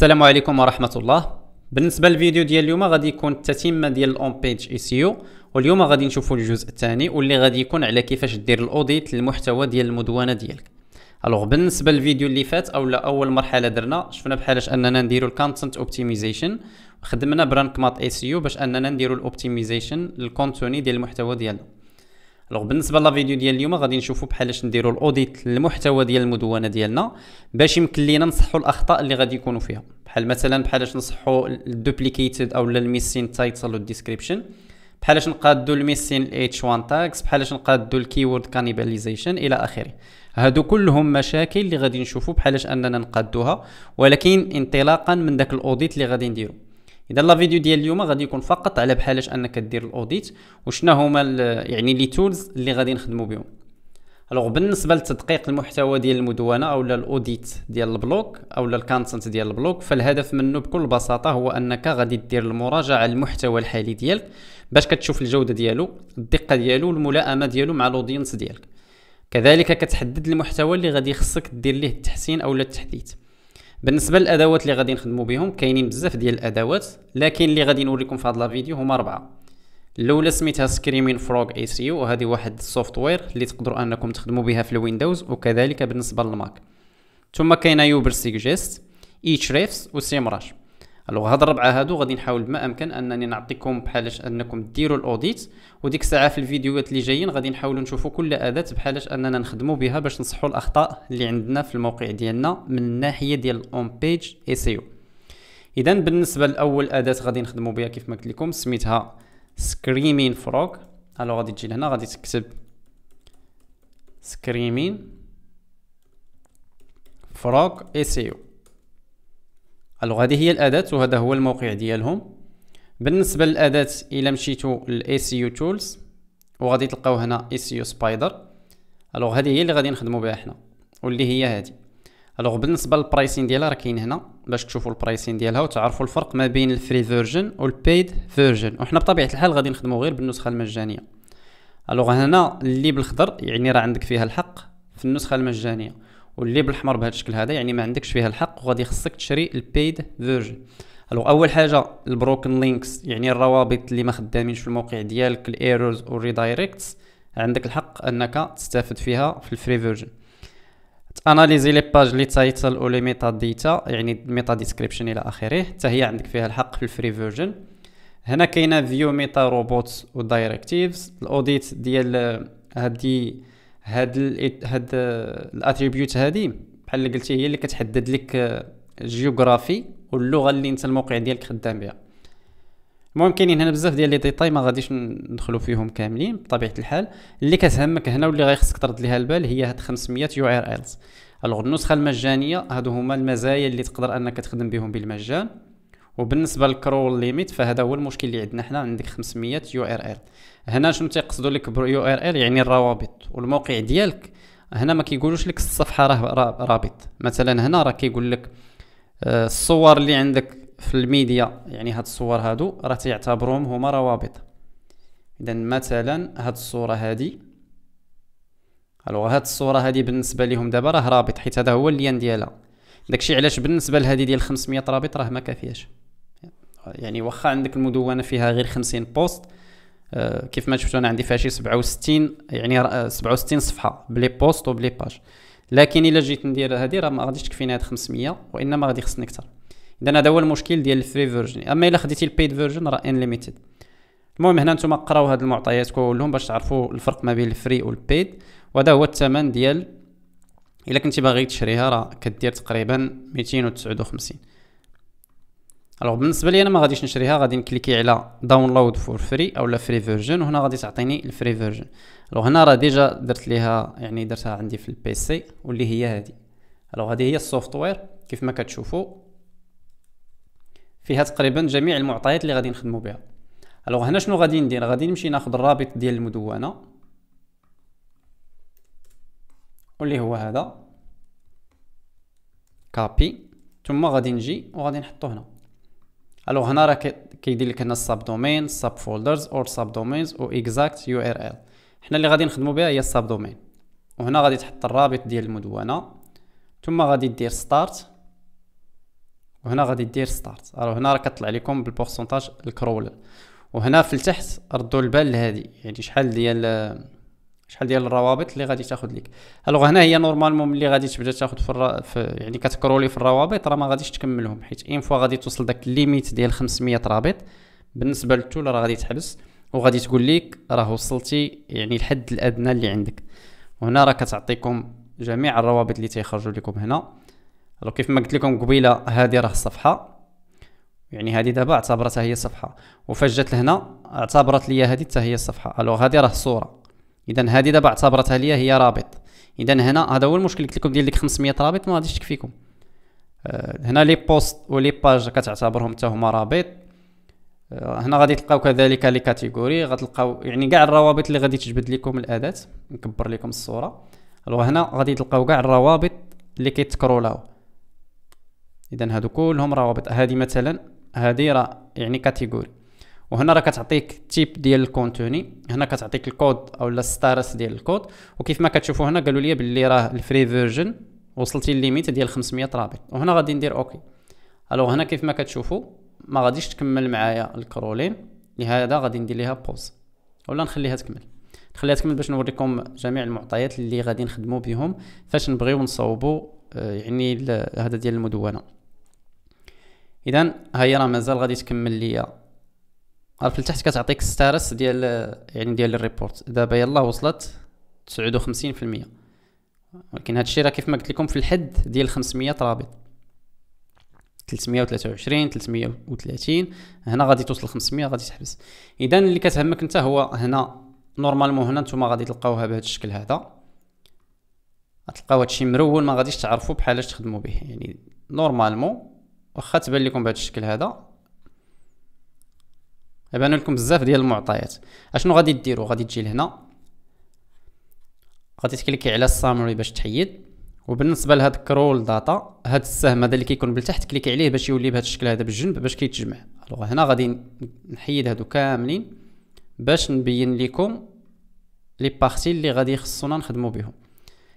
السلام عليكم ورحمه الله بالنسبه للفيديو ديال اليوم غادي يكون التتمه ديال الاون بيج اي سي او واليوم غادي نشوفوا الجزء الثاني واللي غادي يكون على كيفاش دير الاوديت للمحتوى ديال المدونه ديالك الوغ بالنسبه للفيديو اللي فات اولا اول مرحله درنا شفنا بحالاش اننا نديرو الكونتنت اوبتمايزيشن خدمنا برانك مات اي سي او باش اننا نديرو الاوبتمايزيشن للكونتوني ديال المحتوى ديالنا الوغ بالنسبه لا فيديو ديال اليوم غادي نشوفوا بحالاش نديروا الاوديت للمحتوى ديال المدونه ديالنا باش يمكن لينا نصحوا الاخطاء اللي غادي يكونوا فيها بحال مثلا بحالاش نصحوا الدوبليكيتد او الميسين تايتل والديسكريبشن بحالاش نقادو الميسين الاتش 1 تاكس بحالاش نقادو الكيورد كانيباليزيشن الى اخره هادو كلهم مشاكل اللي غادي نشوفوا بحالاش اننا نقادوها ولكن انطلاقا من داك الاوديت اللي غادي نديرو اذا لا فيديو ديال اليوم غادي يكون فقط على بحالاش انك دير الاوديت وشنا هما يعني لي تولز اللي غادي نخدمو بهم الوغ بالنسبه لتدقيق المحتوى ديال المدونه اولا الاوديت ديال البلوك اولا الكونتنت ديال البلوك فالهدف منه بكل بساطه هو انك غادي دير المراجعه المحتوى الحالي ديالك باش كتشوف الجوده ديالو الدقه ديالو الملائمه ديالو مع الاودينس ديالك كذلك كتحدد المحتوى اللي غادي خصك دير ليه التحسين اولا التحديث بالنسبه للادوات اللي غادي نخدمو بهم كاينين بزاف ديال الادوات لكن اللي غادي نوريكم في هاد لا فيديو هما اربعه الاولى سميتها سكريمين فروغ اي سي يو وهذه واحد السوفتوير اللي تقدروا انكم تخدموا بها في الويندوز وكذلك بالنسبه للماك ثم كاينه يوبر سيجست ايتش ريفس وسيمراش الوغ هاد الربعه هادو غادي نحاول بما امكن انني نعطيكم بحالاش انكم ديروا الاوديت وديك الساعه في الفيديوهات اللي جايين غادي نحاولوا نشوفوا كل اداه بحالاش اننا نخدموا بها باش نصحوا الاخطاء اللي عندنا في الموقع ديالنا من الناحيه ديال الاون بيج اي سي او اذا بالنسبه لاول اداه غادي نخدموا بها كيف ما قلت لكم سميتها سكريمين فروغ الو غادي تجي لهنا غادي تكتب سكريمين فروغ اي سي او الوغ هذه هي الاداه وهذا هو الموقع ديالهم بالنسبه للاداه الا مشيتو للاي سي يو تولز وغادي تلقاو هنا اي سي يو سبايدر الوغ هذه هي اللي غادي نخدمو بها حنا واللي هي هذه الوغ بالنسبه للبرايسين ديالها راه كاين هنا باش تشوفوا البرايسين ديالها وتعرفوا الفرق ما بين الفري فيرجن والبيد فيرجن وحنا بطبيعه الحال غادي نخدمو غير بالنسخه المجانيه الوغ هنا اللي بالخضر يعني راه عندك فيها الحق في النسخه المجانيه واللي بالاحمر بهذا الشكل هذا يعني ما عندكش فيها الحق وغادي خصك تشري البيد فيرجن الو اول حاجه البروكن لينكس يعني الروابط اللي ما خدامينش في الموقع ديالك الايرورز والريدايركتس عندك الحق انك تستافد فيها في الفري فيرجن تاناليزي لي باج لي تايتل و لي ميتا ديتا يعني ميتا ديسكريبشن الى اخره حتى هي عندك فيها الحق في الفري فيرجن هنا كاينه فيو ميتا روبوت و دايركتيفز الاوديت ديال هادي هاد الـ هاد الاتريبيوت هادي بحال اللي قلتي هي اللي كتحدد لك آه، جيوغرافي واللغه اللي انت الموقع ديالك خدام بها المهم كاينين هنا بزاف ديال لي ديتاي ما غاديش ندخلو فيهم كاملين بطبيعه الحال اللي كتهمك هنا واللي غيخصك ترد ليها البال هي هاد 500 يو ار الز النسخه المجانيه هادو هما المزايا اللي تقدر انك تخدم بهم بالمجان وبالنسبه للكرول ليميت فهذا هو المشكل اللي عندنا حنا عندك 500 يو ار ال هنا شنو تيقصدوا لك يو ار ال يعني الروابط والموقع ديالك هنا ما كيقولوش لك الصفحه راه رابط مثلا هنا راه كيقول لك آه، الصور اللي عندك في الميديا يعني هاد الصور هادو راه تيعتبروهم هما روابط اذا مثلا هاد الصوره هادي الو هاد الصوره هادي بالنسبه ليهم دابا راه رابط حيت هذا هو اللين ديالها داكشي علاش بالنسبه لهادي ديال 500 رابط راه ما كافياش يعني واخا عندك المدونه فيها غير 50 بوست آه، كيف ما شفتوا انا عندي فيها شي 67 يعني 67 آه، صفحه بلي بوست وبلي باج لكن الا جيت ندير هذه راه ما غاديش تكفيني هاد 500 وانما غادي خصني اكثر اذا هذا هو المشكل ديال الفري فيرجن اما الا خديتي البيد فيرجن راه انليميتد المهم هنا نتوما قراو هاد المعطيات كلهم باش تعرفوا الفرق ما بين الفري والبيد وهذا هو الثمن ديال الا كنتي باغي تشريها راه كدير تقريبا 259 الوغ بالنسبه لي انا ما غاديش نشريها غادي نكليكي على داونلود فور فري اولا فري فيرجن وهنا غادي تعطيني الفري فيرجن الوغ هنا راه ديجا درت ليها يعني درتها عندي في البي سي واللي هي هذه الوغ هذه هي السوفتوير كيف ما كتشوفوا فيها تقريبا جميع المعطيات اللي غادي نخدموا بها الوغ هنا شنو غادي ندير غادي نمشي ناخذ الرابط ديال المدونه واللي هو هذا كابي ثم غادي نجي وغادي نحطو هنا الو هنا راه كيدير لك هنا الساب دومين ساب فولدرز اور ساب دومينز و اكزاكت يو ار ال حنا اللي غادي نخدمو بها هي الساب دومين وهنا غادي تحط الرابط ديال المدونه ثم غادي دير ستارت وهنا غادي دير ستارت الو هنا راه كطلع لكم بالبورسونتاج الكرول وهنا في التحت ردوا البال لهذه يعني شحال ديال شحال ديال الروابط اللي غادي تاخذ لك الوغ هنا هي نورمالمون ملي غادي تبدا تاخذ في, الرا... في يعني كتكرولي في الروابط راه ما غاديش تكملهم حيت اين فوا غادي توصل داك ليميت ديال 500 رابط بالنسبه للتول راه غادي تحبس وغادي تقول لك راه وصلتي يعني الحد الادنى اللي عندك وهنا راه كتعطيكم جميع الروابط اللي تيخرجوا لكم هنا لو كيف ما قلت لكم قبيله هذه راه صفحه يعني هذه دابا اعتبرتها هي صفحه وفجت جات لهنا اعتبرت لي هذه حتى هي الصفحه الوغ هذه راه صوره اذا هذه دابا اعتبرتها ليا هي رابط اذا هنا هذا هو المشكل قلت لكم ديال ديك 500 رابط ما غاديش تكفيكم أه هنا لي بوست ولي باج كتعتبرهم حتى هما رابط أه هنا غادي تلقاو كذلك لي كاتيجوري غتلقاو يعني كاع الروابط اللي غادي تجبد لكم الاداه نكبر لكم الصوره الو هنا غادي تلقاو كاع الروابط اللي كيتكرولاو اذا هادو كلهم روابط هذه مثلا هذه راه يعني كاتيجوري وهنا راه كتعطيك تيب ديال الكونتوني هنا كتعطيك الكود او لا ستارس ديال الكود وكيف ما كتشوفوا هنا قالوا لي باللي راه الفري فيرجن وصلتي ليميت ديال 500 رابط وهنا غادي ندير اوكي الوغ هنا كيف ما كتشوفوا ما غاديش تكمل معايا الكرولين لهذا غادي ندير ليها بوز ولا نخليها تكمل نخليها تكمل باش نوريكم جميع المعطيات اللي غادي نخدموا بهم فاش نبغيو نصاوبوا آه، يعني هذا ديال المدونه اذا هي راه مازال غادي تكمل ليا عارف لتحت كتعطيك ستارس ديال يعني ديال الريبورت دابا يلا وصلت 59% ولكن هذا الشيء راه كيف ما قلت لكم في الحد ديال 500 رابط 323 330 هنا غادي توصل 500 غادي تحبس اذا اللي كتهمك انت هو هنا نورمالمون هنا نتوما غادي تلقاوها بهذا الشكل هذا غتلقاو هادشي مرون ما غاديش تعرفوا بحالاش تخدموا به يعني نورمالمون واخا تبان لكم بهذا الشكل هذا غيبانو لكم بزاف ديال المعطيات اشنو غادي ديرو غادي تجي لهنا غادي تكليكي على السامري باش تحيد وبالنسبه لهاد كرول داتا هاد السهم هذا اللي كيكون بالتحت كليكي عليه باش يولي بهذا الشكل هذا بالجنب باش كيتجمع الوغ هنا غادي نحيد هادو كاملين باش نبين لكم لي بارتي اللي غادي خصنا نخدمو بهم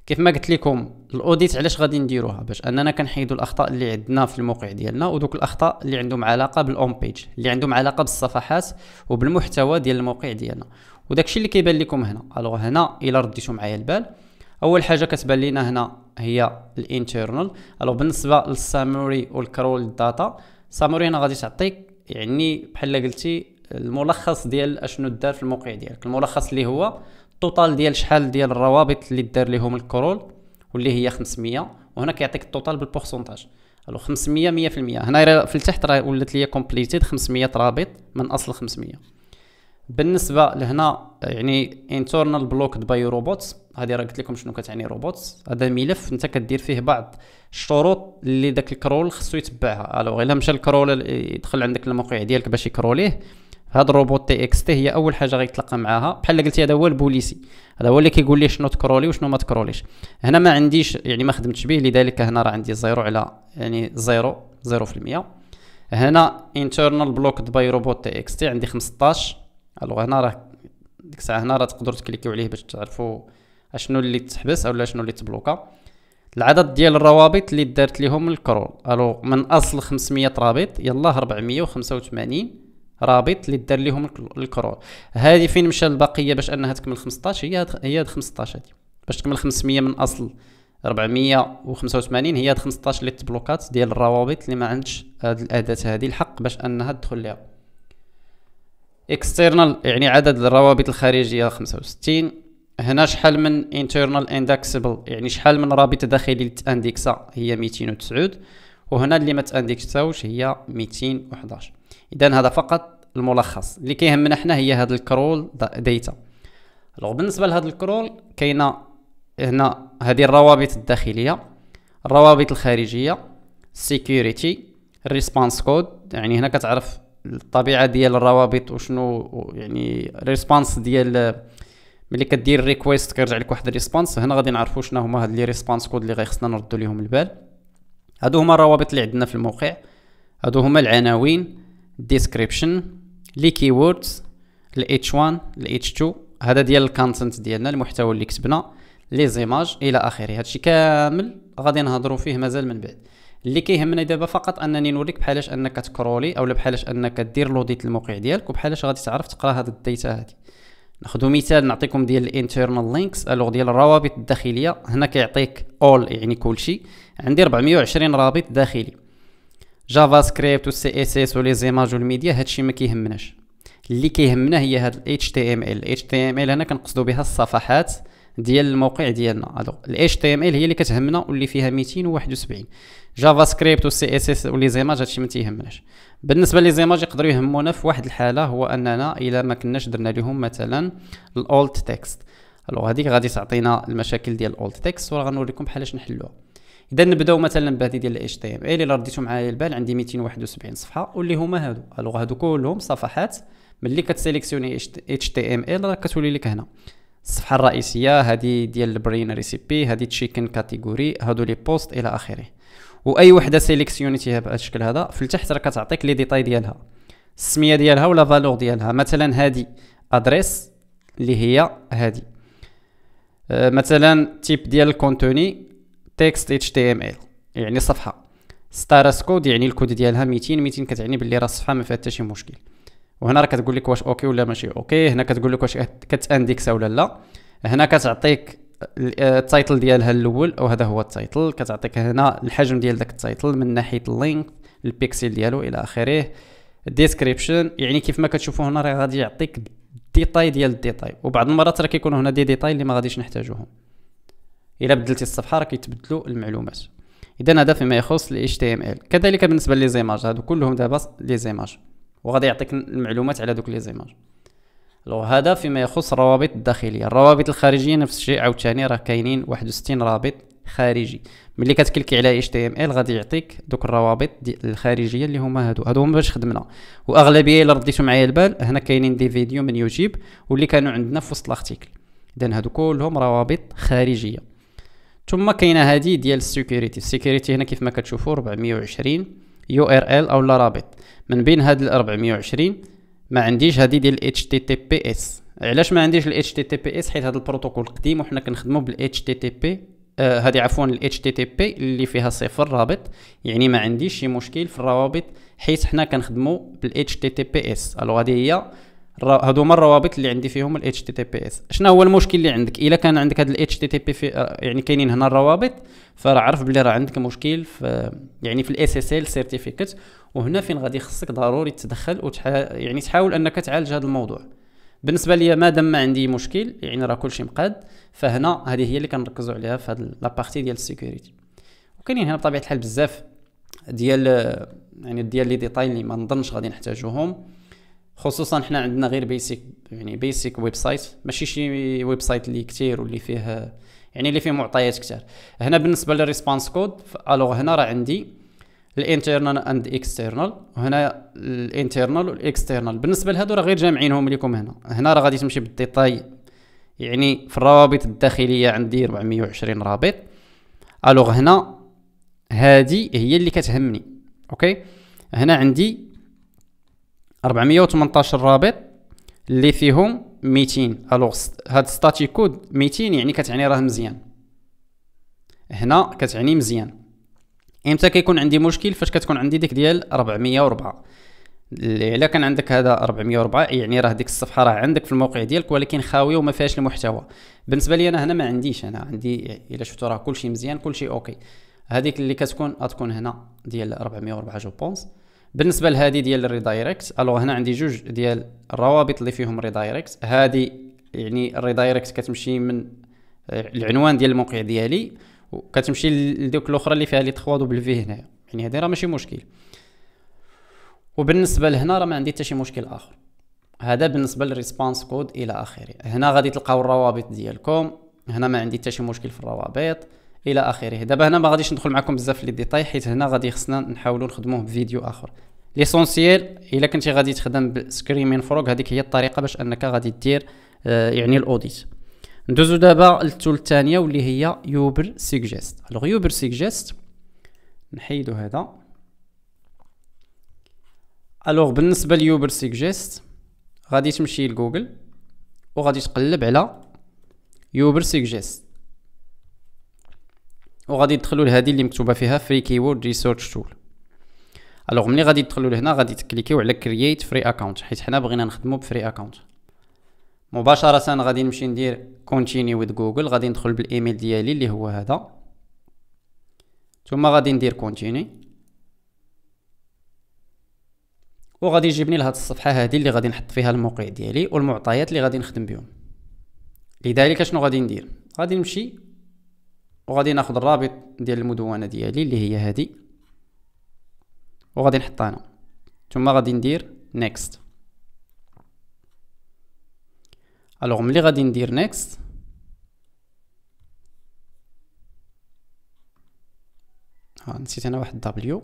كيف ما قلت لكم الاوديت علاش غادي نديروها باش اننا كنحيدوا الاخطاء اللي عندنا في الموقع ديالنا ودوك الاخطاء اللي عندهم علاقه بالاون بيج اللي عندهم علاقه بالصفحات وبالمحتوى ديال الموقع ديالنا وداكشي اللي كيبان لكم هنا الوغ هنا الا رديتو معايا البال اول حاجه كتبان لنا هنا هي الانترنال الوغ بالنسبه للساموري والكرول داتا ساموري هنا غادي تعطيك يعني بحال قلتي الملخص ديال اشنو دار في الموقع ديالك الملخص اللي هو التوتال ديال شحال ديال الروابط اللي دار لهم الكرول واللي هي 500 وهنا كيعطيك التوتال بالبورسونتاج الو 500 100% هنا في التحت راه ولات ليا كومبليتيد 500 رابط من اصل 500 بالنسبه لهنا يعني انترنال بلوك باي روبوت هذه راه قلت لكم شنو كتعني روبوت هذا ملف انت كدير فيه بعض الشروط اللي داك الكرول خصو يتبعها الو غير مشى الكرول يدخل عندك الموقع ديالك باش يكروليه هاد الروبوت تي اكس تي هي اول حاجه غيتلاقى معاها بحال قلتي هذا هو البوليسي هذا هو اللي كيقول لي شنو تكرولي وشنو ما تكروليش هنا ما عنديش يعني ما خدمتش به لذلك هنا راه عندي زيرو على يعني زيرو زيرو في المية هنا انترنال بلوكد باي روبوت تي اكس تي عندي 15 الوغ هنا راه ديك الساعه هنا راه تقدروا تكليكيو عليه باش تعرفوا اشنو اللي تحبس اولا شنو اللي تبلوكا العدد ديال الروابط اللي دارت ليهم الكرول الو من اصل 500 رابط يلاه 485 رابط اللي دار لهم الكرول هذه فين مشى البقيه باش انها تكمل 15 هي هي 15 هذه باش تكمل 500 من اصل 485 هي 15 اللي تبلوكات ديال الروابط اللي ما عندش هاد الاداه هذه الحق باش انها تدخل لها اكسترنال يعني عدد الروابط الخارجيه 65 هنا شحال من انترنال اندكسبل يعني شحال من رابط داخلي تانديكسا هي 209 وهنا اللي ما تانديكساوش هي 211 اذا هذا فقط الملخص اللي كيهمنا حنا هي هاد الكرول داتا لو بالنسبه لهاد الكرول كاينه هنا هذه الروابط الداخليه الروابط الخارجيه السيكوريتي ريسبونس كود يعني هنا كتعرف الطبيعه ديال الروابط وشنو يعني ريسبونس ديال ملي كدير ريكويست كيرجع لك واحد الريسبونس هنا غادي نعرفوا شنو هما هاد لي ريسبونس كود اللي غيخصنا نردوا ليهم البال هادو هما الروابط اللي عندنا في الموقع هادو هما العناوين description لي كيوردز ال h1 ال h2 هذا ديال الكونتنت ديالنا المحتوى اللي كتبنا لي زيماج الى اخره هادشي كامل غادي نهضروا فيه مازال من بعد اللي كيهمني دابا فقط انني نوريك بحالاش انك تكرولي اولا بحالاش انك دير لوديت الموقع ديالك وبحالاش غادي تعرف تقرا هاد الديتا هادي ناخذ مثال نعطيكم ديال الانترنال لينكس الوغ ديال الروابط الداخليه هنا كيعطيك اول يعني كلشي عندي 420 رابط داخلي جافا سكريبت والسي اس اس ولي زيماج والميديا هادشي ما كيهمناش اللي كيهمنا هي هاد الاتش تي ام ال تي ام ال هنا كنقصدو بها الصفحات ديال الموقع ديالنا الوغ ال هي اللي كتهمنا واللي فيها 271 جافا سكريبت والسي اس اس ولي زيماج هادشي ما تيهمناش بالنسبه لي زيماج يقدروا يهمونا في واحد الحاله هو اننا الا ما كناش درنا لهم مثلا الاولت تكست الوغ هذيك غادي تعطينا المشاكل ديال الاولت تكست وغنوريكم غنوريكم بحالاش نحلوها اذا نبداو مثلا بهذه ديال الاتش تي ام ال اللي رديتو معايا البال عندي 271 صفحه واللي هما هادو الوغ هادو كلهم صفحات ملي كتسيليكسيوني اتش تي ام ال راه كتولي لك هنا الصفحه الرئيسيه هذه ديال البرين ريسيبي هذه تشيكن كاتيجوري هادو لي بوست الى اخره واي وحده سيليكسيونيتيها بهذا الشكل هذا في التحت راه كتعطيك لي ديتاي ديالها السميه ديالها ولا فالور ديالها مثلا هذه ادريس اللي هي هذه أه، مثلا تيب ديال الكونتوني تكست اتش تي ام ال يعني صفحه ستارس كود يعني الكود ديالها 200 200 كتعني باللي راه الصفحه ما فيها حتى شي مشكل وهنا راه كتقول لك واش اوكي ولا ماشي اوكي هنا كتقول لك واش كتانديكس ولا لا هنا كتعطيك آه، التايتل ديالها الاول وهذا هو التايتل كتعطيك هنا الحجم ديال داك التايتل من ناحيه اللينك البيكسل ديالو الى اخره الديسكريبشن يعني كيف ما كتشوفوا هنا راه غادي يعطيك ديتاي ديال الديتاي وبعض المرات راه كيكونوا هنا دي ديتاي اللي ما غاديش نحتاجوهم الا بدلتي الصفحه راه كيتبدلوا المعلومات اذا هذا فيما يخص ال HTML كذلك بالنسبه لي زيماج هادو كلهم دابا لي زيماج وغادي يعطيك المعلومات على دوك لي زيماج لو هذا فيما يخص الروابط الداخليه الروابط الخارجيه نفس الشيء عاوتاني راه كاينين 61 رابط خارجي ملي كتكلكي على اتش تي ام ال غادي يعطيك دوك الروابط الخارجيه اللي هما هادو هادو هما باش خدمنا واغلبيه الا رديتو معايا البال هنا كاينين دي فيديو من يوتيوب واللي كانوا عندنا في وسط الارتيكل اذا هادو كلهم روابط خارجيه ثم كاينه هذه ديال السيكوريتي السيكوريتي هنا كيف ما كتشوفوا 420 يو ار ال او رابط من بين هاد ال 420 ما عنديش هذه ديال الاتش تي تي بي اس علاش ما عنديش الاتش تي تي بي اس حيت هذا البروتوكول قديم وحنا كنخدموا بالاتش تي تي بي هذه آه، عفوا الاتش تي تي بي اللي فيها صفر رابط يعني ما عنديش شي مشكل في الروابط حيت حنا كنخدموا بالاتش تي تي بي اس الوغ هذه هي هادو هما الروابط اللي عندي فيهم ال HTTPS شنو هو المشكل اللي عندك الا كان عندك هاد ال HTTP في آه، يعني كاينين هنا الروابط فراه عرف بلي راه عندك مشكل في يعني في ال SSL سيرتيفيكت وهنا فين غادي خصك ضروري تتدخل وتح يعني تحاول انك تعالج هذا الموضوع بالنسبه ليا مادام ما عندي مشكل يعني راه كلشي مقاد فهنا هذه هي اللي كنركزوا عليها في هاد لابارتي ديال السيكوريتي وكاينين هنا بطبيعه الحال بزاف ديال آه، يعني ديال لي ديتاي اللي ما نظنش غادي نحتاجوهم خصوصا حنا عندنا غير بيسيك يعني بيسيك ويب سايت ماشي شي ويب سايت اللي كثير واللي فيه يعني اللي فيه معطيات كثير هنا بالنسبه للريسبونس كود الوغ هنا راه عندي الانترنال اند اكسترنال وهنا الانترنال والاكسترنال بالنسبه لهادو راه غير جامعينهم لكم هنا هنا راه غادي تمشي بالديتاي يعني في الروابط الداخليه عندي 420 رابط الوغ هنا هادي هي اللي كتهمني اوكي هنا عندي 418 رابط اللي فيهم 200 الوغ هاد ستاتيك كود 200 يعني كتعني راه مزيان هنا كتعني مزيان امتى كيكون عندي مشكل فاش كتكون عندي ديك ديال 404 الا كان عندك هذا 404 يعني راه ديك الصفحه راه عندك في الموقع ديالك ولكن خاويه وما فيهاش المحتوى بالنسبه لي انا هنا ما عنديش انا عندي الا شفتوا راه كلشي مزيان كلشي اوكي هذيك اللي كتكون غتكون هنا ديال 404 جو بونس بالنسبه لهذه ديال الريدايركت الوغ هنا عندي جوج ديال الروابط اللي فيهم ريدايركت هذه يعني الريدايركت كتمشي من آه، العنوان ديال الموقع ديالي وكتمشي لدوك الاخرى اللي فيها لي 3 في هنايا يعني هذه راه ماشي مشكل وبالنسبه لهنا راه ما عندي حتى شي مشكل اخر هذا بالنسبه للريسبونس كود الى اخره هنا غادي تلقاو الروابط ديالكم هنا ما عندي حتى شي مشكل في الروابط الى اخره دابا هنا ما غاديش ندخل معكم بزاف في لي ديتاي حيت هنا غادي خصنا نحاولوا نخدموه بفيديو اخر ليسونسييل الا كنتي غادي تخدم بسكريمين فروغ هذيك هي الطريقه باش انك غادي دير آه يعني الاوديت ندوزو دابا للتول الثانيه واللي هي يوبر سيجست الوغ يوبر سيجست نحيدو هذا الوغ بالنسبه ليوبر سيجست غادي تمشي لجوجل وغادي تقلب على يوبر سيجست وغادي تدخلوا لهذه اللي مكتوبه فيها فري كيورد ريسيرش تول الوغ ملي غادي تدخلوا لهنا غادي تكليكيو على كرييت فري اكونت حيت حنا بغينا نخدمو بفري اكونت مباشره غادي نمشي ندير كونتينيو وذ جوجل غادي ندخل بالايميل ديالي اللي هو هذا ثم غادي ندير كونتيني وغادي يجيبني لهاد الصفحه هذه اللي غادي نحط فيها الموقع ديالي والمعطيات اللي غادي نخدم بهم لذلك شنو غادي ندير غادي نمشي وغادي ناخذ الرابط ديال المدونه ديالي اللي هي هذه وغادي نحطها هنا ثم غادي ندير نيكست الوغ ملي غادي ندير نيكست ها نسيت انا واحد دبليو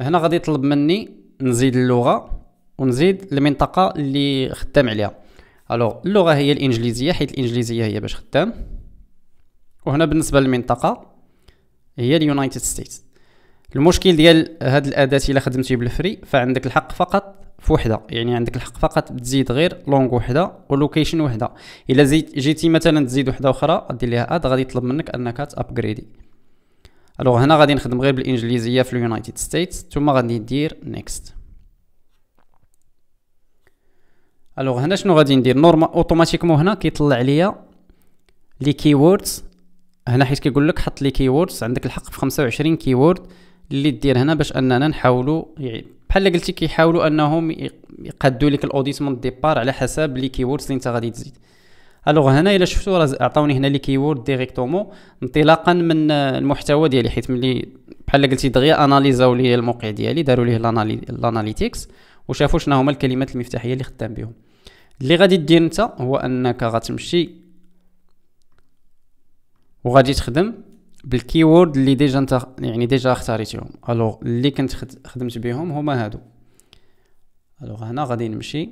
هنا غادي يطلب مني نزيد اللغه ونزيد المنطقه اللي خدام عليها الوغ اللغه هي الانجليزيه حيت الانجليزيه هي باش خدام وهنا بالنسبه للمنطقه هي اليونايتد ستيتس المشكل ديال هاد الاداه الا خدمتي بالفري فعندك الحق فقط في وحده يعني عندك الحق فقط تزيد غير لونغ وحده ولوكيشن وحده الا زيد جيتي مثلا تزيد وحده اخرى دير ليها اد غادي يطلب منك انك تابغريدي الوغ هنا غادي نخدم غير بالانجليزيه في اليونايتد ستيتس ثم غادي ندير نيكست الوغ هنا شنو غادي ندير نورمال اوتوماتيكمون هنا كيطلع ليا لي كيوردز هنا حيت كيقول لك حط لي كيوردز عندك الحق في 25 كيورد اللي دير هنا باش اننا نحاولوا يعني بحال قلتي كيحاولوا انهم يقادوا لك الاوديت من على حسب لي كيوردز اللي انت غادي تزيد الوغ هنا الا شفتوا راه عطاوني هنا لي كيورد ديريكتومون انطلاقا من آه، المحتوى ديالي حيت ملي بحال قلتي دغيا اناليزاو لي الموقع ديالي داروا ليه الاناليتيكس وشافوا شنو هما الكلمات المفتاحيه اللي خدام بهم اللي غادي دير انت هو انك غتمشي وغادي تخدم بالكيورد اللي ديجا انت يعني ديجا اختاريتيهم الوغ اللي كنت خدمت بهم هما هادو الوغ هنا غادي نمشي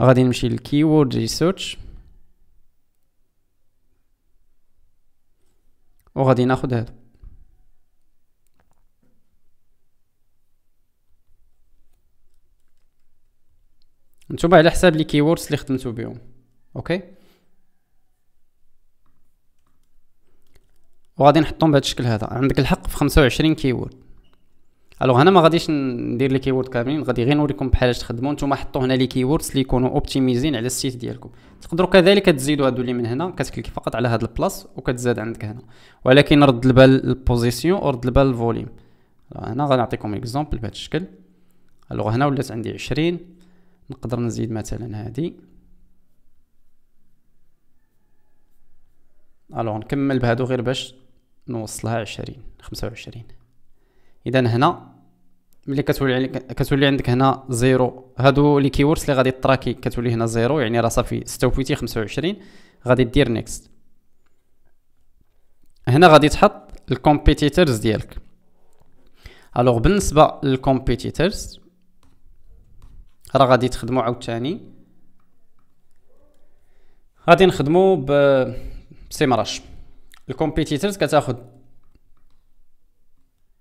غادي نمشي للكيورد ريسيرش وغادي ناخد هادو نتوما على حساب لي كيوردز اللي خدمتو بهم اوكي وغادي نحطهم بهذا الشكل هذا عندك الحق في 25 كيورد الوغ هنا ما غاديش ندير لي كيورد كاملين غادي غير نوريكم بحالاش تخدموا نتوما حطوا هنا لي كيوردز اللي يكونوا اوبتيميزين على السيت ديالكم تقدروا كذلك تزيدوا هادو اللي من هنا كتكليك فقط على هاد البلاص وكتزاد عندك هنا ولكن رد البال البوزيسيون ورد البال الفوليوم هنا غنعطيكم اكزومبل بهذا الشكل الوغ هنا ولات عندي 20 نقدر نزيد مثلا هذه الوغ نكمل بهادو غير باش نوصلها عشرين خمسة وعشرين اذا هنا ملي كتولي كتولي عندك هنا زيرو هادو لي كيوردز اللي غادي تراكي كتولي هنا زيرو يعني راه صافي استوفيتي خمسة وعشرين غادي دير نيكست هنا غادي تحط الكومبيتيتورز ديالك الوغ بالنسبه للكومبيتيتورز راه غادي تخدمو عاوتاني غادي نخدمو ب سيمراش الكومبيتيتورز كتاخد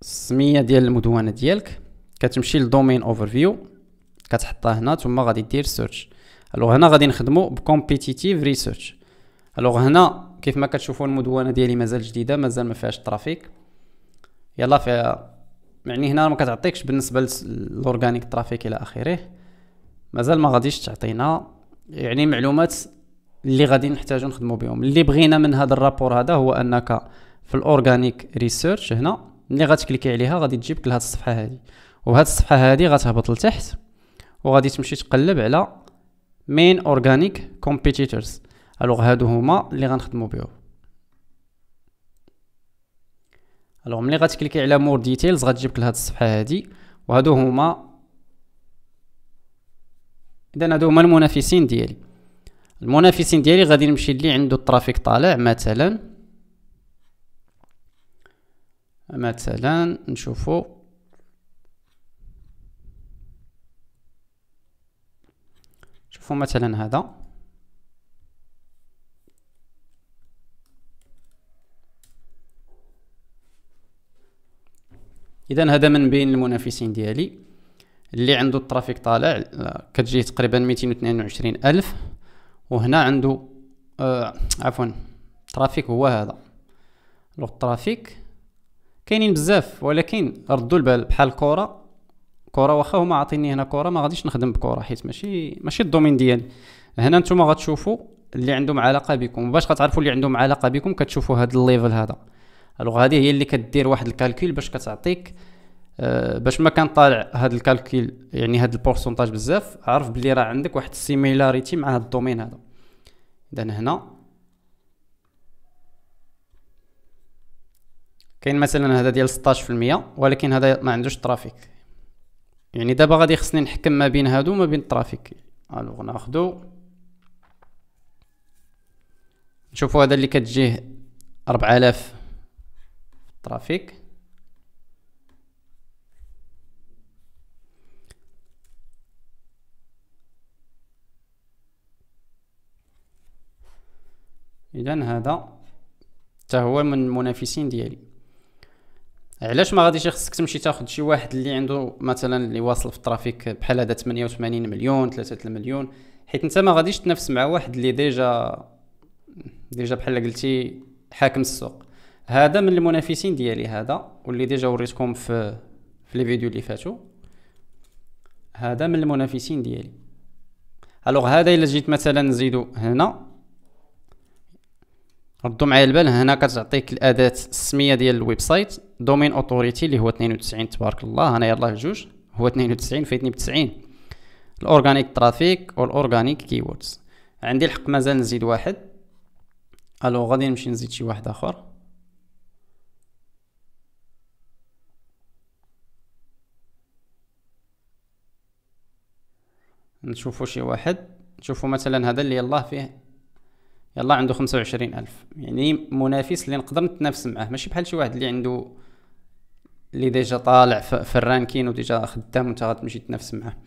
السميه ديال المدونه ديالك كتمشي للدومين اوفر فيو كتحطها هنا ثم غادي دير سيرش الوغ هنا غادي نخدمو بكومبيتيتيف ريسيرش الوغ هنا كيف ما كتشوفوا المدونه ديالي مازال جديده مازال ما فيهاش ترافيك يلا فيها يعني هنا ما كتعطيكش بالنسبه للاورغانيك ترافيك الى اخره مازال ما غاديش تعطينا يعني معلومات اللي غادي نحتاجو نخدمو بهم اللي بغينا من هذا الرابور هذا هو انك في الاورغانيك ريسيرش هنا ملي غتكليكي عليها غادي تجيبك لهاد الصفحه هذه وهاد الصفحه هذه غتهبط لتحت وغادي تمشي تقلب على مين اورغانيك كومبيتيتورز الوغ هادو هما اللي غنخدمو بهم الوغ ملي غتكليكي على مور ديتيلز غتجيبك لهاد الصفحه هذه وهادو هما اذا هادو هما المنافسين ديالي المنافسين ديالي غادي نمشي اللي عنده الترافيك طالع مثلا مثلا نشوفو شوفو مثلا هذا اذا هذا من بين المنافسين ديالي اللي عنده الترافيك طالع آه، كتجيه تقريبا 222 الف وهنا عنده آه عفوا الترافيك هو هذا لو الترافيك كاينين بزاف ولكن ردوا البال بحال الكره كره واخا هما عاطيني هنا كره ما غاديش نخدم بكره حيت ماشي ماشي الدومين ديالي هنا نتوما غتشوفوا اللي عندهم علاقه بكم باش غتعرفوا اللي عندهم علاقه بكم كتشوفوا هذا الليفل هذا الوغ هذه هي اللي كدير واحد الكالكول باش كتعطيك آه، باش ما كان طالع هذا الكالكيل يعني هذا البورسونتاج بزاف عرف بلي راه عندك واحد السيميلاريتي مع هذا الدومين هذا اذا هنا كاين مثلا هذا ديال 16% ولكن هذا ما عندوش ترافيك يعني دابا غادي خصني نحكم ما بين هادو وما بين الترافيك الوغ ناخدو نشوفو هذا اللي كتجيه 4000 ترافيك اذا هذا حتى هو من المنافسين ديالي علاش ما غاديش خصك تمشي تاخد شي واحد اللي عنده مثلا اللي واصل في الترافيك بحال هذا 88 مليون 3 مليون حيت انت ما غاديش تنافس مع واحد اللي ديجا ديجا بحال قلتي حاكم السوق هذا من المنافسين ديالي هذا واللي ديجا وريتكم في في لي فيديو اللي فاتوا هذا من المنافسين ديالي الوغ هذا الا جيت مثلا نزيدو هنا ردوا معايا البال هنا كتعطيك الاداه السميه ديال الويب سايت دومين اوتوريتي اللي هو 92 تبارك الله هنا يلاه جوج هو 92 فايتني ب 90 الاورغانيك ترافيك والاورغانيك كيوردز عندي الحق مازال نزيد واحد الو غادي نمشي نزيد شي واحد اخر نشوفو شي واحد نشوفو مثلا هذا اللي يلاه فيه يلا عنده خمسة ألف يعني منافس اللي نقدر نتنافس معاه ماشي بحال شي واحد اللي عنده اللي ديجا طالع في الرانكين وديجا خدام وانت غتمشي تنافس معاه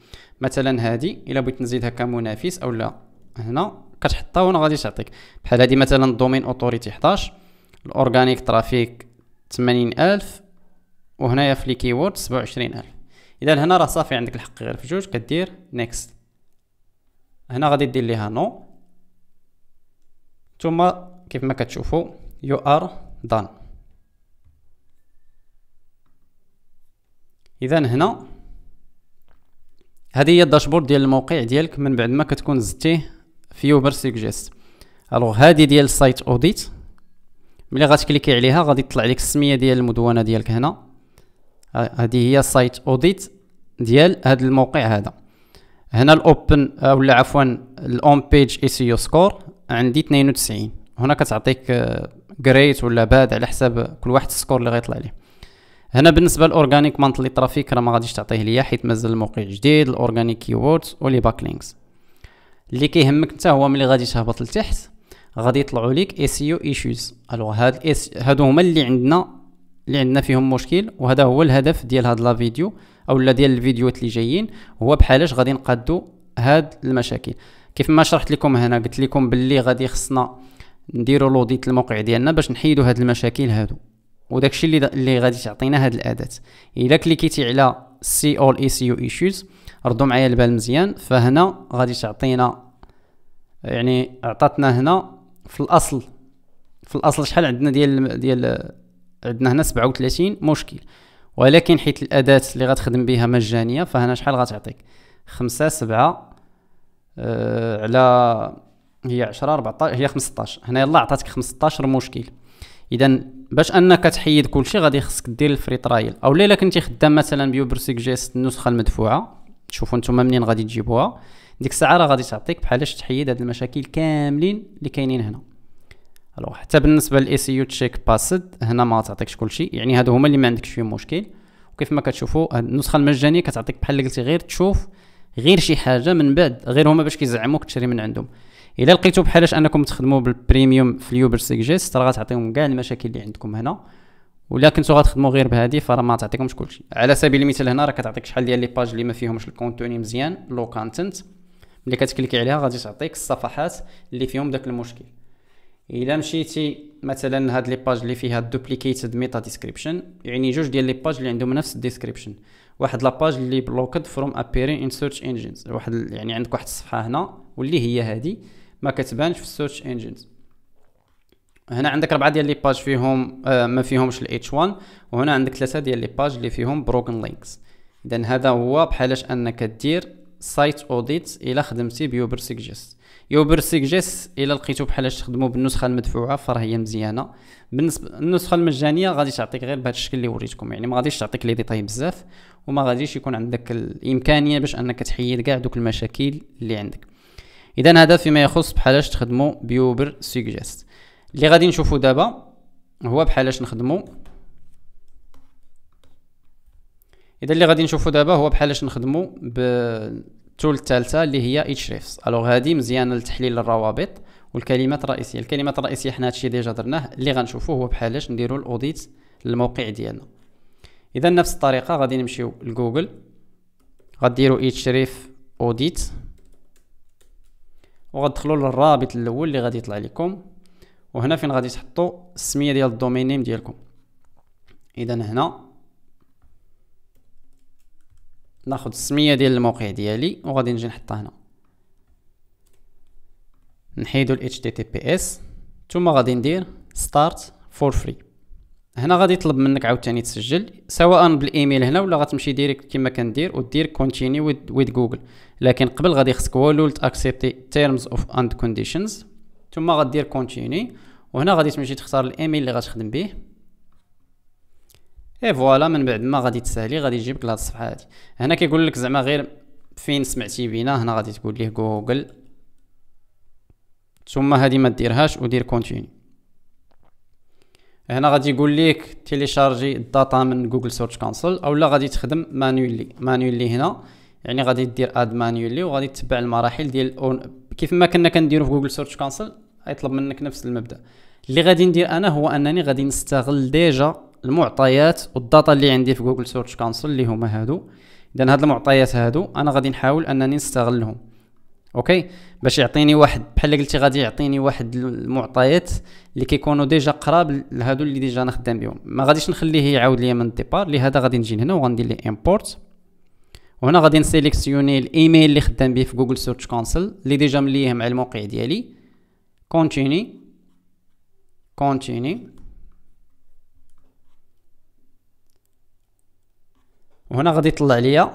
مثلا هادي الا بغيت نزيدها كمنافس اولا هنا كتحطها وانا غادي تعطيك بحال هادي مثلا الدومين اوتوريتي 11 الاورغانيك ترافيك 80000 وهنايا في لي كيورد 27000 اذا هنا راه صافي عندك الحق غير في جوج كدير نيكست هنا غادي دير ليها نو ثم كيف ما كتشوفوا يو ار دان اذا هنا هذه هي الداشبورد ديال الموقع ديالك من بعد ما كتكون زدتيه في يوبر سيجيست الوغ هذه ديال السايت اوديت ملي غتكليكي عليها غادي تطلع لك السميه ديال المدونه ديالك هنا آه، هذه هي سايت اوديت ديال هذا الموقع هذا هنا الاوبن آه، ولا عفوا الاون بيج اي سي يو سكور عندي 92 هنا كتعطيك جريت ولا باد على حساب كل واحد السكور اللي غيطلع ليه هنا بالنسبه للاورغانيك مانتلي ترافيك راه ما غاديش تعطيه ليا حيت مازال الموقع جديد الاورغانيك كيوردز ولي باك لينكس اللي كيهمك انت هو ملي غادي تهبط لتحت غادي يطلعوا لك اي سي يو ايشوز الوغ هاد هادو هما اللي عندنا اللي عندنا فيهم مشكل وهذا هو الهدف ديال هاد لا فيديو او ديال الفيديوهات اللي جايين هو بحالاش غادي نقادو هاد المشاكل كيف ما شرحت لكم هنا قلت لكم باللي غادي خصنا نديرو لوديت الموقع ديالنا باش نحيدو هاد المشاكل هادو وداكشي اللي اللي غادي تعطينا هاد الاداه الا كليكيتي على سي اول اي سي يو ايشوز ردوا معايا البال مزيان فهنا غادي تعطينا يعني عطاتنا هنا في الاصل في الاصل شحال عندنا ديال ديال عندنا هنا 37 مشكل ولكن حيت الاداه اللي غتخدم بها مجانيه فهنا شحال غتعطيك خمسة سبعة آه على هي 10 14 هي 15 هنا يلاه عطاتك 15 مشكل اذا باش انك تحيد كلشي غادي خصك دير الفري ترايل او الا كنتي خدام مثلا بيوبر جيست النسخه المدفوعه شوفوا نتوما منين غادي تجيبوها ديك الساعه راه غادي تعطيك بحالاش تحيد هاد المشاكل كاملين اللي كاينين هنا الو حتى بالنسبه للاي سي يو تشيك باسد هنا ما تعطيكش كلشي يعني هادو هما اللي ما عندكش فيهم مشكل وكيف ما كتشوفوا النسخه المجانيه كتعطيك بحال اللي قلتي غير تشوف غير شي حاجه من بعد غير هما باش كيزعموك تشري من عندهم الا لقيتو بحالاش انكم تخدموا بالبريميوم في اليوبر سيجيست راه غتعطيهم كاع المشاكل اللي عندكم هنا ولا كنتو غتخدموا غير بهذه فراه ما تعطيكمش كلشي على سبيل المثال هنا راه كتعطيك شحال ديال لي باج اللي ما فيهمش الكونتوني مزيان لو كونتنت ملي كتكليكي عليها غادي تعطيك الصفحات اللي فيهم داك المشكل الا مشيتي مثلا هاد لي باج اللي فيها دوبليكيتد ميتا ديسكريبشن يعني جوج ديال لي باج اللي عندهم نفس الديسكريبشن واحد لاباج اللي بلوكد فروم ابيرين ان سيرش انجينز واحد يعني عندك واحد الصفحه هنا واللي هي هذه ما كتبانش في السيرش انجينز هنا عندك ربعه ديال لي باج فيهم آه ما فيهمش الاتش 1 وهنا عندك ثلاثه ديال لي باج اللي فيهم بروكن لينكس اذا هذا هو بحالاش انك دير سايت اوديت الى خدمتي بيوبر سيجست يوبر سيجست الى لقيتو بحالاش تخدمو بالنسخه المدفوعه فراه مزيانه بالنسبه النسخه المجانيه غادي تعطيك غير بهذا الشكل اللي وريتكم يعني ما غاديش تعطيك لي ديتاي بزاف وما غاديش يكون عندك الامكانيه باش انك تحيد كاع دوك المشاكل اللي عندك اذا هذا فيما يخص بحالاش تخدمو بيوبر سيجست اللي غادي نشوفو دابا هو بحالاش نخدمو اذا اللي غادي نشوفو دابا هو بحالاش نخدمو بالتول الثالثه اللي هي اتش ريفس الوغ هادي مزيانه لتحليل الروابط والكلمات الرئيسيه الكلمات الرئيسيه حنا هادشي ديجا درناه اللي غنشوفو هو بحالاش نديرو الاوديت للموقع ديالنا اذا نفس الطريقه غادي نمشيو لجوجل غديروا اتش ريف اوديت وغتدخلوا للرابط الاول اللي غادي يطلع لكم وهنا فين غادي تحطوا السميه ديال الدومين نيم ديالكم اذا هنا ناخذ السميه ديال الموقع ديالي وغادي نجي نحطها هنا نحيدو ال HTTPS ثم غادي ندير start for free هنا غادي يطلب منك عاوتاني تسجل سواء بالايميل هنا ولا غتمشي ديريكت كما كندير ودير كونتيني ويد جوجل لكن قبل غادي خصك والو تاكسبتي تيرمز اوف اند كونديشنز ثم غادير كونتيني وهنا غادي تمشي تختار الايميل اللي غتخدم به اي فوالا من بعد ما غادي تسهلي غادي يجيبك لهاد الصفحه هادي هنا كيقول لك زعما غير فين سمعتي بينا هنا غادي تقول ليه جوجل ثم هادي ما ديرهاش ودير كونتيني هنا غادي يقول لك تيليشارجي الداتا من جوجل سيرش كونسول اولا غادي تخدم مانيولي مانيولي هنا يعني غادي دير اد مانيولي وغادي تتبع المراحل ديال كيف ما كنا كنديرو في جوجل سيرش كونسول يطلب منك نفس المبدا اللي غادي ندير انا هو انني غادي نستغل ديجا المعطيات والداتا اللي عندي في جوجل سيرش كونسول اللي هما هادو اذا هاد المعطيات هادو انا غادي نحاول انني نستغلهم اوكي باش يعطيني واحد بحال قلتي غادي يعطيني واحد المعطيات اللي كيكونوا ديجا قراب لهادو اللي ديجا انا خدام بهم ما غاديش نخليه يعاود ليا من الديبار لهذا غادي نجي هنا وغندير ليه امبورت وهنا غادي نسيليكسيوني الايميل اللي خدام به في جوجل سيرش كونسل اللي ديجا مليه مع الموقع ديالي كونتيني كونتيني وهنا غادي يطلع ليا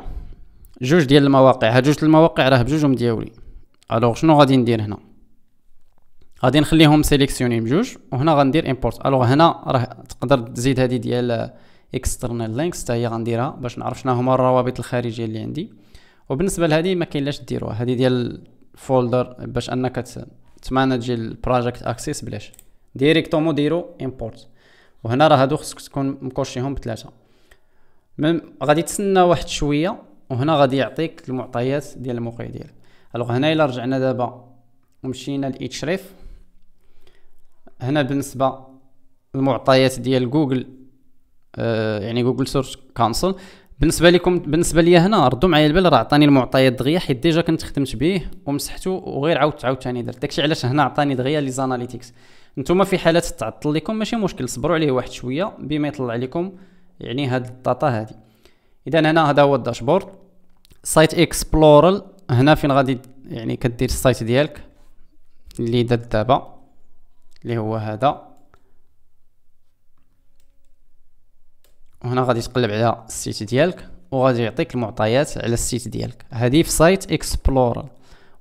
جوج ديال المواقع هاد جوج المواقع راه بجوجهم ديالي الوغ شنو غادي ندير هنا غادي نخليهم سيليكسيوني بجوج وهنا غندير امبورت الوغ هنا راه تقدر تزيد هادي ديال اكسترنال لينكس حتى هي غنديرها باش نعرف شنو هما الروابط الخارجيه اللي عندي وبالنسبه لهذه ما كاين لاش ديروها هذه ديال الفولدر باش انك تمانجي البروجيكت اكسس بلاش ديريكتومون ديرو امبورت وهنا راه هادو خصك تكون مكوشيهم بثلاثه غادي تسنى واحد شويه وهنا غادي يعطيك المعطيات ديال الموقع ديالك الوغ هنا الا رجعنا دابا ومشينا ريف هنا بالنسبه للمعطيات ديال جوجل آه يعني جوجل سيرش كونسول بالنسبه لكم بالنسبه ليا هنا ردوا معايا البال راه عطاني المعطيات دغيا حيت ديجا كنت خدمت به ومسحته وغير عاودت عاوتاني درت داكشي علاش هنا عطاني دغيا لي زاناليتيكس نتوما في حالات تعطل لكم ماشي مشكل صبروا عليه واحد شويه بما يطلع لكم يعني هاد الطاطا هادي اذا هنا هذا هو الداشبورد سايت اكسبلورال هنا فين غادي يعني كدير السايت ديالك اللي دات دابا اللي هو هذا وهنا غادي تقلب على السيت ديالك وغادي يعطيك المعطيات على السيت ديالك هذه في سايت اكسبلورال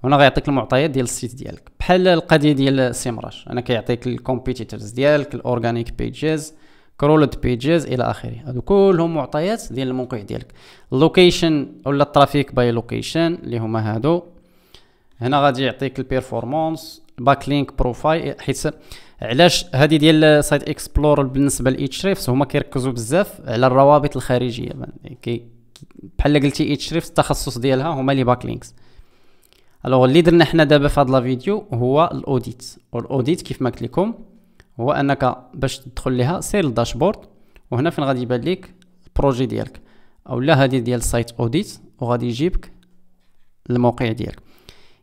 وهنا غيعطيك المعطيات ديال السيت ديالك بحال القضيه ديال سيمراش انا كيعطيك الكومبيتيتورز ديالك الاورغانيك بيجز كرولد بيجز الى اخره هادو كلهم معطيات ديال الموقع ديالك لوكيشن ولا الترافيك باي لوكيشن اللي هما هادو هنا غادي يعطيك البيرفورمانس باك لينك بروفايل حيت علاش هادي ديال سايت اكسبلور بالنسبه لإيتش ريفس هما كيركزوا بزاف على الروابط الخارجيه كي بحال قلتي إيتش ريفس التخصص ديالها هما لي باك لينكس الوغ اللي درنا حنا دابا في هاد لا فيديو هو الاوديت والاوديت كيف ما قلت لكم هو انك باش تدخل ليها سير الداشبورد وهنا فين غادي يبان ليك البروجي ديالك اولا هذه ديال سايت اوديت وغادي يجيبك الموقع ديالك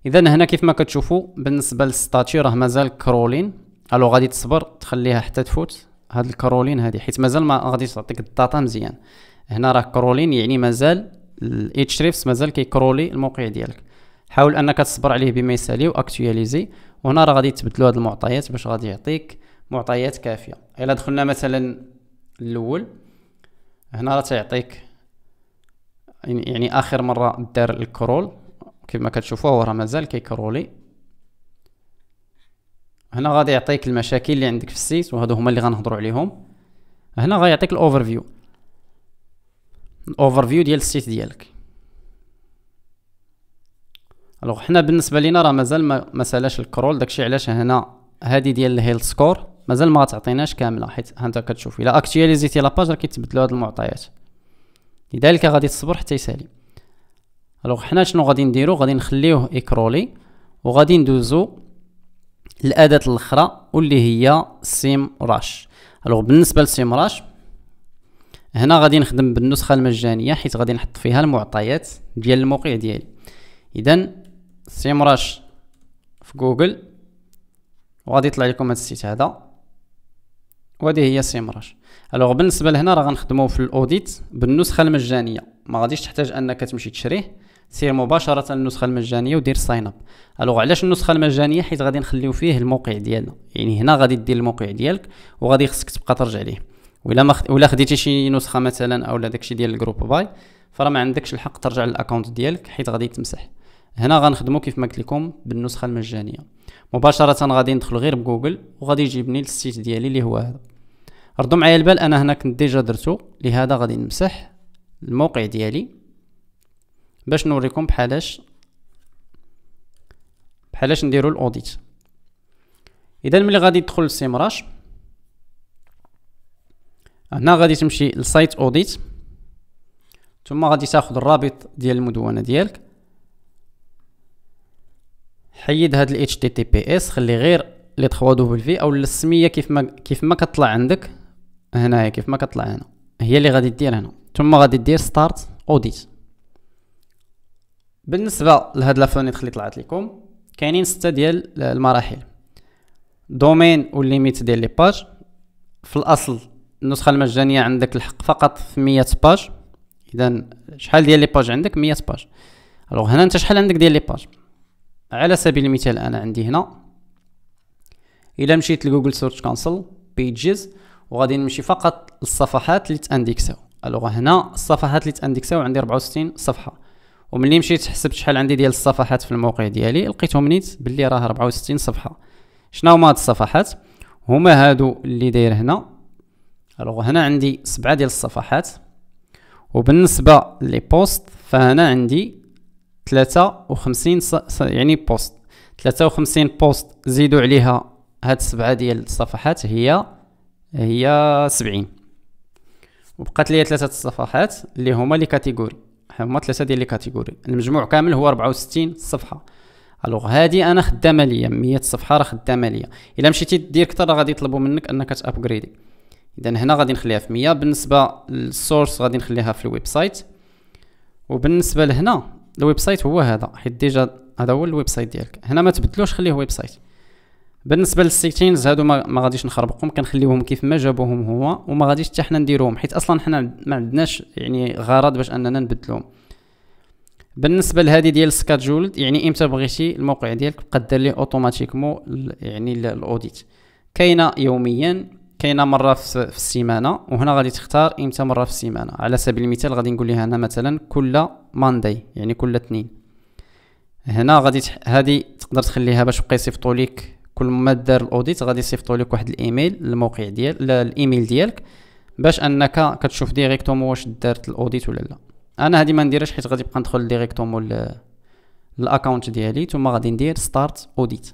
اذا هنا كيف ما كتشوفوا بالنسبه للستاتي راه مازال كرولين الو غادي تصبر تخليها حتى تفوت هاد الكرولين هادي حيت مازال ما غادي تعطيك الداتا مزيان هنا راه كرولين يعني مازال الاتش ريفس مازال كيكرولي الموقع ديالك حاول انك تصبر عليه بما يسالي واكتواليزي وهنا راه غادي تبدلوا هاد المعطيات باش غادي يعطيك معطيات كافيه الا دخلنا مثلا الاول هنا راه تيعطيك يعني, يعني اخر مره دار الكرول كما كتشوفوا هو راه مازال كيكرولي هنا غادي يعطيك المشاكل اللي عندك في السيت وهادو هما اللي غنهضروا عليهم هنا غيعطيك الاوفر فيو الاوفر فيو ديال السيت ديالك الوغ حنا بالنسبه لينا راه مازال ما سالاش الكرول داكشي علاش هنا هادي ديال الهيلث سكور مازال ما غتعطيناش كامله حيت هانت كتشوف الا اكتياليزيتي لاباج راه كيتبدلوا هاد المعطيات لذلك غادي تصبر حتى يسالي الوغ حنا شنو غادي نديرو غادي نخليوه ايكرولي وغادي ندوزو الاداه الاخرى واللي هي سيم راش الوغ بالنسبه لسيم راش هنا غادي نخدم بالنسخه المجانيه حيت غادي نحط فيها المعطيات ديال الموقع ديالي اذا سيم راش في جوجل وغادي يطلع لكم هذا السيت هذا وهذه هي سيمراش الوغ بالنسبه لهنا راه غنخدمو في الاوديت بالنسخه المجانيه ما غاديش تحتاج انك تمشي تشريه سير مباشره النسخه المجانيه ودير ساين اب الوغ علاش النسخه المجانيه حيت غادي نخليو فيه الموقع ديالنا يعني هنا غادي دير الموقع ديالك وغادي خصك تبقى ترجع ليه ولا ما ولا خديتي شي نسخه مثلا اولا داكشي ديال الجروب باي فراه ما عندكش الحق ترجع للاكونت ديالك حيت غادي تمسح هنا غنخدمو كيف ما قلت لكم بالنسخه المجانيه مباشره غادي ندخل غير بجوجل وغادي يجيبني للسيت ديالي اللي هو هذا ردوا معايا البال انا هنا كنت ديجا درتو لهذا غادي نمسح الموقع ديالي باش نوريكم بحالاش بحالاش نديرو الاوديت اذا ملي غادي تدخل لسيمراش هنا غادي تمشي لسايت اوديت ثم غادي تاخذ الرابط ديال المدونه ديالك حيد هاد ال HTTPS خلي غير لي 3 دوبل في او السميه كيف ما كيف ما كطلع عندك هنايا كيف ما كطلع هنا هي اللي غادي دير هنا ثم غادي دير ستارت اوديت بالنسبه لهاد لافونيت اللي طلعت لكم كاينين سته ديال المراحل دومين والليميت ديال لي باج في الاصل النسخه المجانيه عندك الحق فقط في مية باج اذا شحال ديال لي باج عندك مية باج الوغ هنا انت شحال عندك ديال لي باج على سبيل المثال انا عندي هنا الى مشيت لجوجل سيرش كونسل بيجز وغادي نمشي فقط للصفحات اللي تاندكساو الوغ هنا الصفحات اللي تاندكساو عندي 64 صفحه وملي مشيت حسبت شحال عندي ديال الصفحات في الموقع ديالي لقيتهم نيت باللي راه 64 صفحه شنو هما هاد الصفحات هما هادو اللي داير هنا الوغ هنا عندي سبعة ديال الصفحات وبالنسبه لي بوست فهنا عندي 53 يعني بوست 53 بوست زيدوا عليها هاد السبعه ديال الصفحات هي هي 70 وبقات لي ثلاثه الصفحات اللي هما لي كاتيجوري هما ثلاثه ديال لي كاتيجوري المجموع كامل هو 64 صفحه الوغ هادي انا خدامه ليا 100 صفحه راه خدامه ليا الا مشيتي دير كثر غادي يطلبوا منك انك تابغريدي اذا هنا غادي نخليها في 100 بالنسبه للسورس غادي نخليها في الويب سايت وبالنسبه لهنا الويب سايت هو هذا حيت ديجا هذا هو الويب سايت ديالك هنا ما تبدلوش خليه ويب سايت بالنسبه للسيتينز هادو ما, ما غاديش نخربقهم كنخليوهم كيف ما جابوهم هو وما غاديش حتى حنا نديروهم حيت اصلا حنا ما عندناش يعني غرض باش اننا نبدلوهم بالنسبه لهذه ديال سكادجولد يعني امتى بغيتي الموقع ديالك بقى دير ليه اوتوماتيكمون يعني الاوديت كاينه يوميا كاينه مره في السيمانه وهنا غادي تختار امتى مره في السيمانه على سبيل المثال غادي نقول لها هنا مثلا كل مانداي يعني كل اثنين هنا غادي تح... هذه تقدر تخليها باش بقى يصيفطوا لك كل ما دار الاوديت غادي يصيفطوا لك واحد الايميل الموقع ديال الايميل ديالك باش انك كتشوف ديريكتومون واش دارت الاوديت ولا لا انا هذه ما نديرهاش حيت غادي نبقى ندخل ديريكتومون الاكونت ديالي ثم غادي ندير ستارت اوديت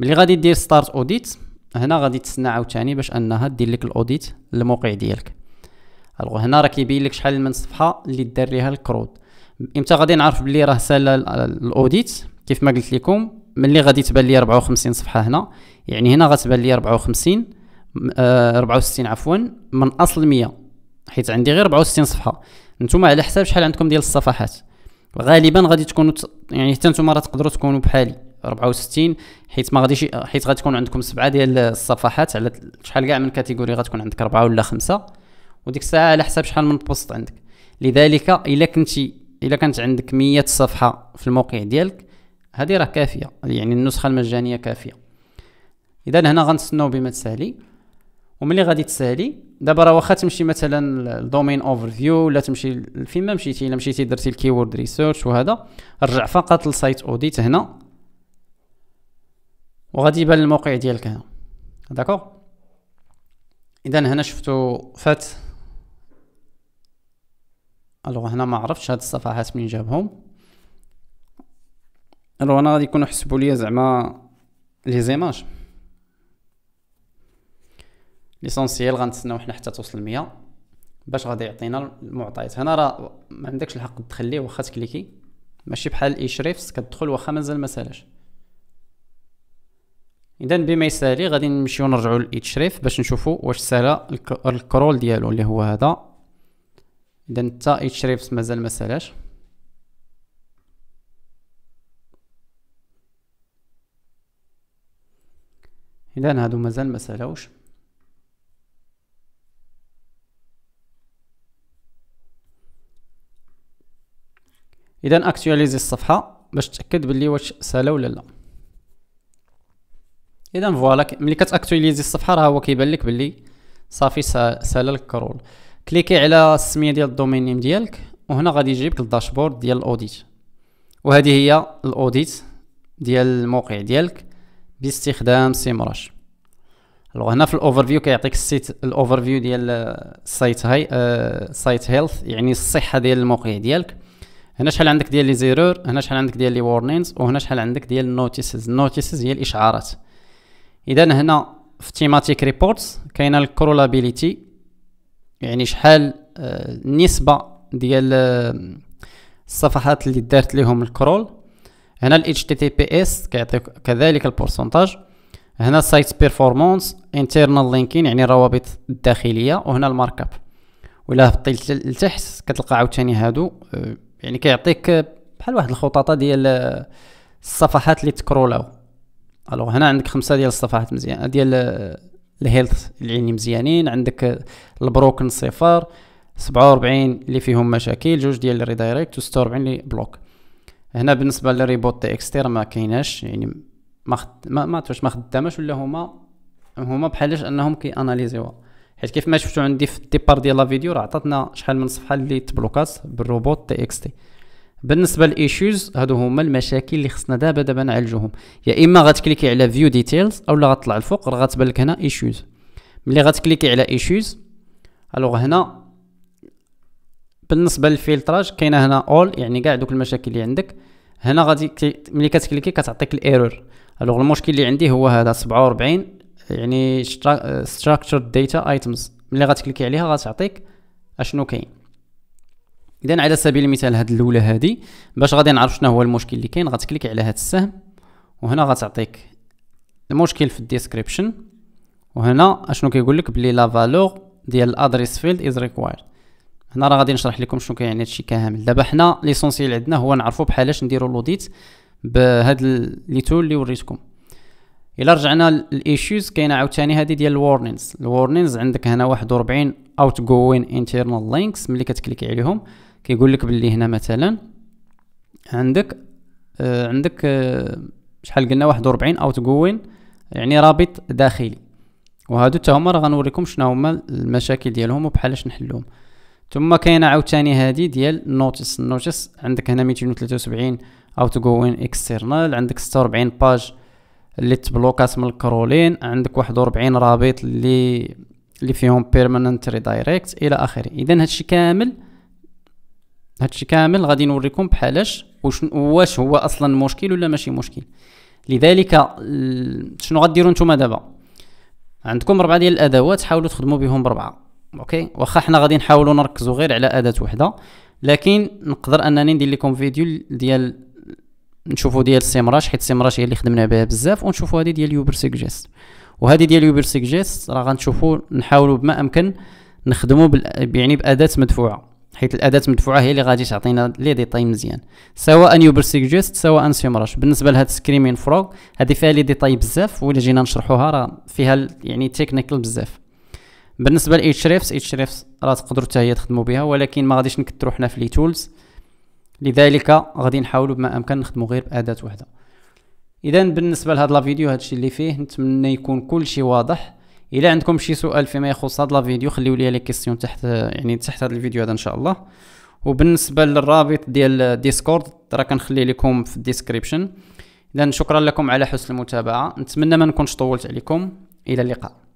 ملي غادي دير ستارت اوديت هنا غادي تسنى عاوتاني باش انها دير لك الاوديت للموقع ديالك الو هنا راه كيبين لك شحال من صفحه اللي دار ليها الكرود امتى غادي نعرف بلي راه سال الاوديت كيف ما قلت لكم ملي غادي تبان لي 54 صفحه هنا يعني هنا غتبان لي 54 آه 64 عفوا من اصل 100 حيت عندي غير 64 صفحه نتوما على حساب شحال عندكم ديال الصفحات غالبا غادي تكونوا يعني حتى نتوما راه تقدروا تكونوا بحالي 64 حيت ما غاديش حيت غتكون عندكم سبعه ديال الصفحات على شحال كاع من كاتيجوري غتكون عندك اربعه ولا خمسه وديك الساعه على حساب شحال من بوست عندك لذلك الا كنتي الا كانت عندك 100 صفحه في الموقع ديالك هذه راه كافيه يعني النسخه المجانيه كافيه اذا هنا غنستناو بما تسالي وملي غادي تسالي دابا راه واخا تمشي مثلا الدومين اوفر فيو ولا تمشي فين ما مشيتي الا مشيتي درتي الكيورد ريسيرش وهذا رجع فقط لسايت اوديت هنا وغادي يبان الموقع ديالك هنا داكوغ اذا هنا شفتو فات الوغ هنا ما عرفتش هاد الصفحات منين جابهم الوغ انا غادي يكونوا حسبوا ليا زعما لي زيماج ليسونسييل غنتسناو حنا حتى توصل 100 باش غادي يعطينا المعطيات هنا راه ما عندكش الحق تخليه واخا تكليكي ماشي بحال الاشريفس كتدخل واخا مازال ما سالاش اذا بما يسالي غادي نمشيو نرجعو ريف باش نشوفو واش سالا الكرول ديالو اللي هو هذا اذا حتى ريف مازال ما سالاش اذا هادو مازال ما سالاوش اذا اكتواليزي الصفحه باش تاكد بلي واش سالا ولا لا اذا فوالا ملي كتاكتواليزي الصفحه راه هو كيبان لك باللي صافي سالا لك كرول كليكي على السميه ديال الدومين نيم ديالك وهنا غادي يجيبك الداشبورد ديال الاوديت وهذه هي الاوديت ديال الموقع ديالك باستخدام سيمراش الو هنا في الاوفر فيو كيعطيك السيت الاوفر فيو ديال السايت هاي أه سايت هيلث يعني الصحه ديال الموقع ديالك هنا شحال عندك ديال لي زيرور هنا شحال عندك ديال لي وورنينز وهنا شحال عندك ديال النوتيسز النوتيسز هي الاشعارات اذا هنا في تيماتيك ريبورتس كاينه الكرولابيليتي يعني شحال النسبه آه، ديال آه، الصفحات اللي دارت لهم الكرول هنا ال HTTPS كيعطيك كذلك البورسنتاج هنا سايت بيرفورمانس انترنال لينكين يعني الروابط الداخليه وهنا الماركاب اب ولا هبطيت لتحت كتلقى عاوتاني هادو آه، يعني كيعطيك بحال واحد الخطاطه ديال الصفحات اللي تكرولاو الو هنا عندك خمسه ديال الصفحات مزيان ديال الهيلث العيني مزيانين عندك البروكن صفر سبعة وربعين اللي فيهم مشاكل جوج ديال الريدايركت و ستة وربعين اللي بلوك هنا بالنسبه للريبوت تي اكستير ما كايناش يعني ما خد... ما ما عرفتش ما خدامش ولا هما هما بحالاش انهم كي كياناليزيوها حيت كيف ما شفتو عندي في الديبار ديال لا فيديو راه عطاتنا شحال من صفحه اللي تبلوكات بالروبوت تي اكس تي بالنسبه للايشوز هادو هما المشاكل اللي خصنا دابا دابا نعالجوهم يا اما غتكليكي على فيو ديتيلز اولا غتطلع الفوق راه غتبان لك هنا ايشوز ملي غتكليكي على ايشوز الوغ هنا بالنسبه للفلتراج كاينه هنا اول يعني كاع دوك المشاكل اللي عندك هنا غادي ملي كتكليكي كتعطيك الايرور الوغ المشكل اللي عندي هو هذا 47 يعني structured data items ملي غتكليكي عليها غتعطيك اشنو كاين اذا على سبيل المثال هاد الاولى هادي باش غادي نعرف شنو هو المشكل اللي كاين غتكليك على هاد السهم وهنا غتعطيك المشكل في الديسكريبشن وهنا اشنو كيقول لك بلي لا فالور ديال الادريس فيلد از ريكوايرد هنا راه غادي نشرح لكم شنو كيعني هادشي كامل دابا حنا ليسونسييل عندنا هو نعرفوا بحالاش نديروا لوديت بهاد لي تول اللي وريتكم الا رجعنا للايشوز كاينه عاوتاني هذه ديال الورنينز الورنينز عندك هنا 41 اوت جوين انترنال لينكس ملي كتكليكي عليهم كيقول لك باللي هنا مثلا عندك آه عندك آه شحال قلنا واحد 41 اوت جوين يعني رابط داخلي وهادو حتى هما راه غنوريكم شنو هما المشاكل ديالهم وبحالاش نحلوهم ثم كاينه عاوتاني هذه ديال نوتس نوتس عندك هنا 273 اوت جوين اكسترنال عندك 46 باج اللي تبلوكات من الكرولين عندك 41 رابط اللي اللي فيهم بيرمننت ريدايركت الى اخره اذا هادشي كامل هادشي كامل غادي نوريكم بحالاش واش هو اصلا مشكل ولا ماشي مشكل لذلك شنو غديروا نتوما دابا عندكم ربعه ديال الادوات حاولوا تخدموا بهم بربعه اوكي واخا حنا غادي نحاولوا نركزوا غير على اداه وحده لكن نقدر انني ندير لكم فيديو ديال نشوفوا ديال السيمراش حيت السيمراش هي اللي خدمنا بها بزاف ونشوفوا هذه ديال يوبر سيجست وهذه ديال يوبر سيجست راه غنشوفوا نحاولوا بما امكن نخدموا يعني باداه مدفوعه حيت الاداه مدفوعه هي اللي غادي تعطينا لي ديتاي مزيان سواء نيوبر سيجست سواء سيمراش بالنسبه لهاد سكريمين فروغ هذه فيها لي ديتاي بزاف و جينا نشرحوها راه فيها يعني تكنيكال بزاف بالنسبه اتش ريفس راه تقدروا حتى هي تخدموا بها ولكن ما غاديش نكثروا حنا في لي تولز لذلك غادي نحاولوا بما امكن نخدموا غير باداه وحده اذا بالنسبه لهاد لا فيديو هادشي اللي فيه نتمنى يكون كلشي واضح الا عندكم شي سؤال فيما يخص هاد لا فيديو خليو لي لي كيسيون تحت يعني تحت هاد الفيديو هذا ان شاء الله وبالنسبه للرابط ديال ديسكورد راه كنخليه لكم في الديسكريبشن اذا شكرا لكم على حسن المتابعه نتمنى ما نكونش طولت عليكم الى اللقاء